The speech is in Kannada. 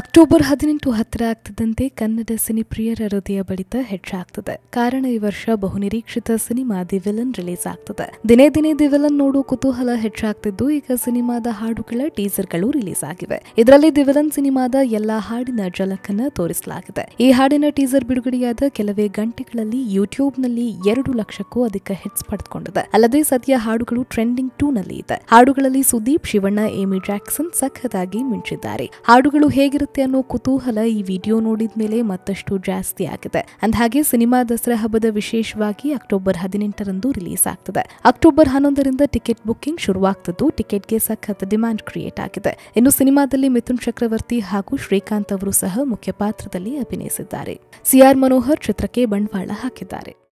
ಅಕ್ಟೋಬರ್ ಹದಿನೆಂಟು ಹತ್ತಿರ ಆಗ್ತಿದ್ದಂತೆ ಕನ್ನಡ ಸಿನಿಪ್ರಿಯರ ಹೃದಯ ಬಡಿತ ಹೆಚ್ಚಾಗ್ತದೆ ಕಾರಣ ಈ ವರ್ಷ ಬಹುನಿರೀಕ್ಷಿತ ಸಿನಿಮಾ ದಿ ವಿಲನ್ ರಿಲೀಸ್ ಆಗ್ತದೆ ದಿನೇ ದಿನೇ ದಿ ವಿಲನ್ ಕುತೂಹಲ ಹೆಚ್ಚಾಗ್ತಿದ್ದು ಈಗ ಸಿನಿಮಾದ ಹಾಡುಗಳ ಟೀಸರ್ಗಳು ರಿಲೀಸ್ ಆಗಿವೆ ಇದರಲ್ಲಿ ದಿ ವಿಲನ್ ಸಿನಿಮಾದ ಎಲ್ಲಾ ಹಾಡಿನ ಜಲಕನ್ನ ತೋರಿಸಲಾಗಿದೆ ಈ ಹಾಡಿನ ಟೀಸರ್ ಬಿಡುಗಡೆಯಾದ ಕೆಲವೇ ಗಂಟೆಗಳಲ್ಲಿ ಯೂಟ್ಯೂಬ್ನಲ್ಲಿ ಎರಡು ಲಕ್ಷಕ್ಕೂ ಅಧಿಕ ಹಿಟ್ಸ್ ಪಡೆದುಕೊಂಡಿದೆ ಅಲ್ಲದೆ ಸದ್ಯ ಹಾಡುಗಳು ಟ್ರೆಂಡಿಂಗ್ ಟೂ ನಲ್ಲಿ ಇದೆ ಹಾಡುಗಳಲ್ಲಿ ಸುದೀಪ್ ಶಿವಣ್ಣ ಏಮಿ ಜಾಕ್ಸನ್ ಸಖತ್ತಾಗಿ ಮಿಂಚಿದ್ದಾರೆ ಹಾಡುಗಳು ಹೇಗೆ ಹೇಗಿರುತ್ತೆ ಅನ್ನೋ ಕುತೂಹಲ ಈ ವಿಡಿಯೋ ನೋಡಿದ ಮೇಲೆ ಮತ್ತಷ್ಟು ಜಾಸ್ತಿ ಆಗಿದೆ ಹಾಗೆ ಸಿನಿಮಾ ದಸರಾ ಹಬ್ಬದ ವಿಶೇಷವಾಗಿ ಅಕ್ಟೋಬರ್ ಹದಿನೆಂಟರಂದು ರಿಲೀಸ್ ಆಗ್ತದೆ ಅಕ್ಟೋಬರ್ ಹನ್ನೊಂದರಿಂದ ಟಿಕೆಟ್ ಬುಕ್ಕಿಂಗ್ ಶುರುವಾಗ್ತದ್ದು ಟಿಕೆಟ್ಗೆ ಸಖತ್ ಡಿಮ್ಯಾಂಡ್ ಕ್ರಿಯೇಟ್ ಆಗಿದೆ ಇನ್ನು ಸಿನಿಮಾದಲ್ಲಿ ಮಿಥುನ್ ಚಕ್ರವರ್ತಿ ಹಾಗೂ ಶ್ರೀಕಾಂತ್ ಅವರು ಸಹ ಮುಖ್ಯ ಪಾತ್ರದಲ್ಲಿ ಅಭಿನಯಿಸಿದ್ದಾರೆ ಸಿಆರ್ ಮನೋಹರ್ ಚಿತ್ರಕ್ಕೆ ಬಂಡವಾಳ ಹಾಕಿದ್ದಾರೆ